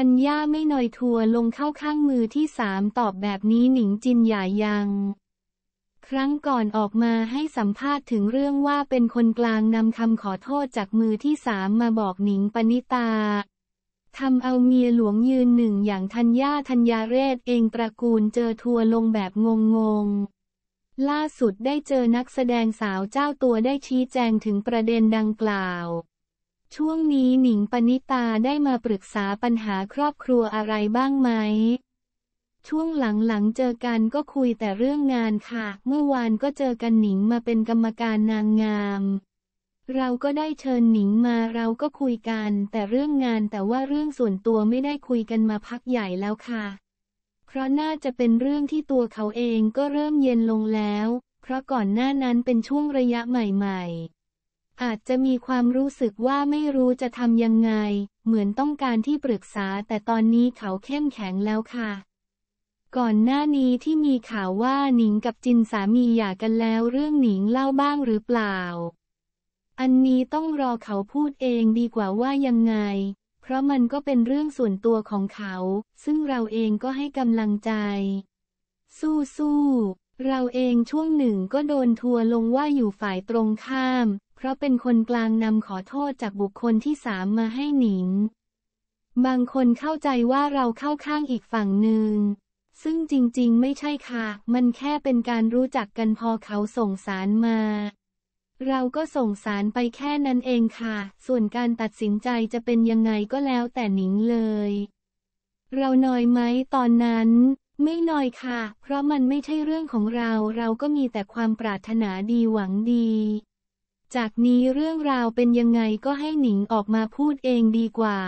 ธัญญาไม่หน่อยทัวลงเข้าข้างมือที่สามตอบแบบนี้หนิงจินหยายัง ครั้งก่อนออกมาให้สัมภาษณ์ถึงเรื่องว่าเป็นคนกลางนำคำขอโทษจากมือที่สามมาบอกหนิงปณิตาทำเอาเมียหลวงยืนหนึ่งอย่างธัญญาธัญญาเรศเองตระกูลเจอทัวลงแบบงงๆล่าสุดได้เจอนักแสดงสาวเจ้าตัวได้ชี้แจงถึงประเด็นดังกล่าวช่วงนี้หนิงปณิตาได้มาปรึกษาปัญหาครอบครัวอะไรบ้างไหมช่วงหลังๆเจอกันก็คุยแต่เรื่องงานค่ะ เมื่อวานก็เจอกันหนิงมาเป็นกรรมการนางงาม เราก็ได้เชิญหนิงมาเราก็คุยกันแต่เรื่องงานแต่ว่าเรื่องส่วนตัวไม่ได้คุยกันมาพักใหญ่แล้วค่ะ เพราะน่าจะเป็นเรื่องที่ตัวเขาเองก็เริ่มเย็นลงแล้ว เพราะก่อนหน้านั้นเป็นช่วงระยะใหม่ ๆอาจจะมีความรู้สึกว่าไม่รู้จะทำยังไง เหมือนต้องการที่ปรึกษา แต่ตอนนี้เขาเข้มแข็งแล้วค่ะ ก่อนหน้านี้ที่มีข่าวว่าหนิงกับจินสามีหย่ากันแล้วเรื่องหนิงเล่าบ้างหรือเปล่า อันนี้ต้องรอเขาพูดเองดีกว่าว่ายังไง เพราะมันก็เป็นเรื่องส่วนตัวของเขา ซึ่งเราเองก็ให้กำลังใจ สู้สู้เราเองช่วงหนึ่งก็โดนทัวลงว่าอยู่ฝ่ายตรงข้ามพราะเป็นคนกลางนำขอโทษจากบุคคลที่สามมาให้หนิง บางคนเข้าใจว่าเราเข้าข้างอีกฝั่งหนึ่ง ซึ่งจริงๆ ไม่ใช่ค่ะ มันแค่เป็นการรู้จักกันพอเขาส่งสารมา เราก็ส่งสารไปแค่นั้นเองค่ะ ส่วนการตัดสินใจจะเป็นยังไงก็แล้วแต่หนิงเลย เราหน่อยไหมตอนนั้น ไม่น้อยค่ะ เพราะมันไม่ใช่เรื่องของเรา เราก็มีแต่ความปรารถนาดีหวังดีจากนี้เรื่องราวเป็นยังไงก็ให้หนิงออกมาพูดเองดีกว่า